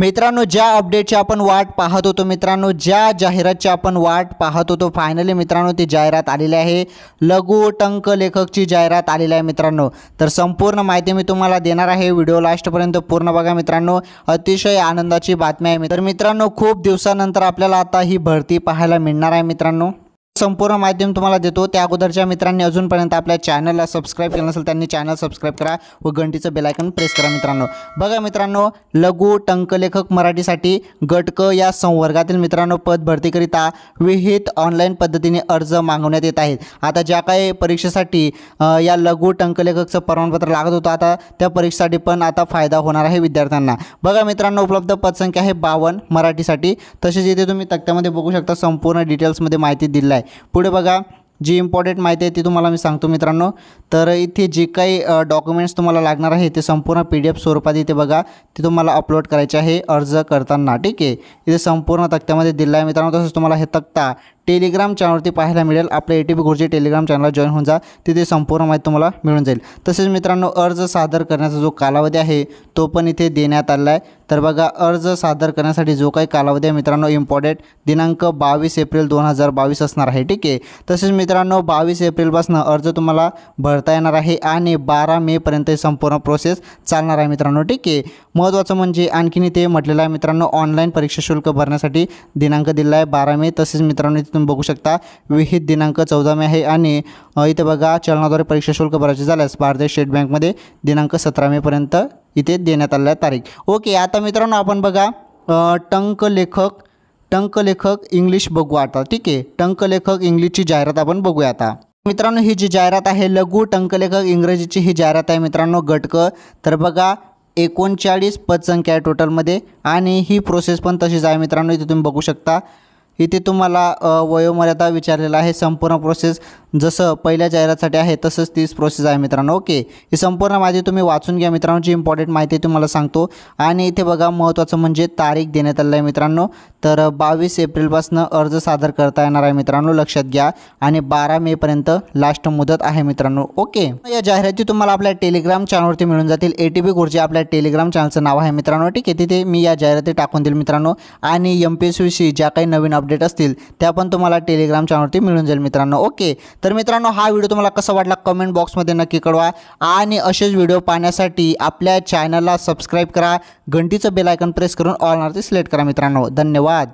मित्रांनो ज्या अपडेटची आपण वाट पाहत होतो मित्रांनो ज्या जाहिरातची आपण वाट पाहत होतो फायनली मित्रांनो ती जाहिरात आलेली आहे लघु टंक लेखकची जाहिरात आलेली आहे मित्रांनो तर संपूर्ण माहिती मी तुम्हाला देणार आहे व्हिडिओ लास्टपर्यंत पूर्ण बघा मित्रांनो अतिशय आनंदाची बातमी आहे तर मित्रांनो खूप दिवसानंतर आपल्याला आता ही भरती पाहायला मिळणार आहे मित्रांनो संपूर्ण माध्यम तुम्हाला देतो त्या अगोदरच्या मित्रांनी अजूनपर्यंत आपल्या चॅनलला सबस्क्राईब केलं नसेल त्यांनी चॅनल सबस्क्राईब करा व घंटीचं बेलायकन प्रेस करा मित्रांनो बघा मित्रांनो लघु टंकलेखक मराठीसाठी गटक या संवर्गातील मित्रांनो पद भरतीकरिता विहित ऑनलाईन पद्धतीने अर्ज मागवण्यात येत आहेत आता ज्या काही परीक्षेसाठी या लघु टंकलेखकचं प्रमाणपत्र लागत होतं आता त्या परीक्षेसाठी पण आता फायदा होणार आहे विद्यार्थ्यांना बघा मित्रांनो उपलब्ध पदसंख्या आहे बावन्न मराठीसाठी तसेच इथे तुम्ही तक्त्यामध्ये बघू शकता संपूर्ण डिटेल्समध्ये माहिती दिली आहे आहे पुढे बघा जी इम्पॉर्टंट माहिती आहे ती तुम्हाला मी सांगतो मित्रांनो तर इथे जे काही डॉक्युमेंट्स तुम्हाला लागणार आहे ते संपूर्ण पी डी एफ स्वरूपात इथे बघा ते तुम्हाला अपलोड करायचे आहे अर्ज करताना ठीक आहे इथे संपूर्ण तक्त्यामध्ये दिला आहे मित्रांनो तसंच तुम्हाला हे तक्ता टेलिग्राम चॅनलवरती पाहायला मिळेल आपल्या A T P Guruji Telegram चॅनलला जॉईन होऊन जा तिथे संपूर्ण माहिती तुम्हाला मिळून जाईल तसेच मित्रांनो अर्ज सादर करण्याचा जो कालावधी आहे तो पण इथे देण्यात आला आहे तर बघा अर्ज सादर करण्यासाठी जो काही कालावधी आहे मित्रांनो इम्पॉर्टंट दिनांक बावीस एप्रिल दोन हजार बावीस असणार आहे ठीक आहे तसेच मित्रांनो बावीस एप्रिलपासून अर्ज तुम्हाला भरता येणार आहे आणि बारा मेपर्यंत संपूर्ण प्रोसेस चालणार आहे मित्रांनो ठीक आहे महत्त्वाचं म्हणजे आणखीन इथे म्हटलेलं आहे मित्रांनो ऑनलाईन परीक्षा शुल्क भरण्यासाठी दिनांक दिला आहे बारा मे तसेच मित्रांनो इथे तुम्ही बघू शकता विहित दिनांक चौदा मे आहे आणि इथे बघा चलनाद्वारे परीक्षा शुल्क भरायचे झाल्यास भारतीय स्टेट बँकमध्ये दिनांक सतरा मेपर्यंत इथे देण्यात आलेला तारीख ओके आता मित्रांनो आपण बघा टंक लेखक टंकलेखक इंग्लिश बघू आता ठीक आहे टंकलेखक इंग्लिशची जाहिरात आपण बघूया आता मित्रांनो ही जी जाहिरात आहे लघु टंकलेखक इंग्रजीची ही जाहिरात आहे मित्रांनो घटक तर बघा एकोणचाळीस पदसंख्या आहे टोटलमध्ये आणि ही प्रोसेस पण तशीच आहे मित्रांनो इथे तुम्ही बघू शकता इथे तुम्हाला वयोमर्यादा विचारलेला आहे संपूर्ण प्रोसेस जसं पहिल्या जाहिरातसाठी आहे तसंच तीच प्रोसेस आहे मित्रांनो ओके ही संपूर्ण माहिती तुम्ही वाचून घ्या मित्रांनो जी इम्पॉर्टंट माहिती तुम्हाला सांगतो आणि इथे बघा महत्त्वाचं म्हणजे तारीख देण्यात आलं आहे मित्रांनो तर बावीस एप्रिलपासून अर्ज सादर करता येणार आहे मित्रांनो लक्षात घ्या आणि बारा मेपर्यंत लास्ट मुदत आहे मित्रांनो ओके या जाहिराती तुम्हाला आपल्या टेलिग्राम चॅनलवरती मिळून जातील ए टी बी गुरुजी आपल्या टेलिग्राम चॅनलचं नाव आहे मित्रांनो ठीक आहे तिथे मी या जाहिराती टाकून देईल मित्रांनो आणि एम पी एस विषयी ज्या काही नवीन अपडेट असतील त्या पण तुम्हाला टेलिग्राम चॅनलवरती मिळून जाईल मित्रांनो ओके तर मित्रांनो हा व्हिडिओ तुम्हाला कसा वाटला कमेंट बॉक्समध्ये नक्की कळवा आणि असेच व्हिडिओ पाहण्यासाठी आपल्या चॅनलला सबस्क्राईब करा घंटीचं आयकन प्रेस करून ऑलवरती सिलेक्ट करा मित्रांनो धन्यवाद ধন্যবাদ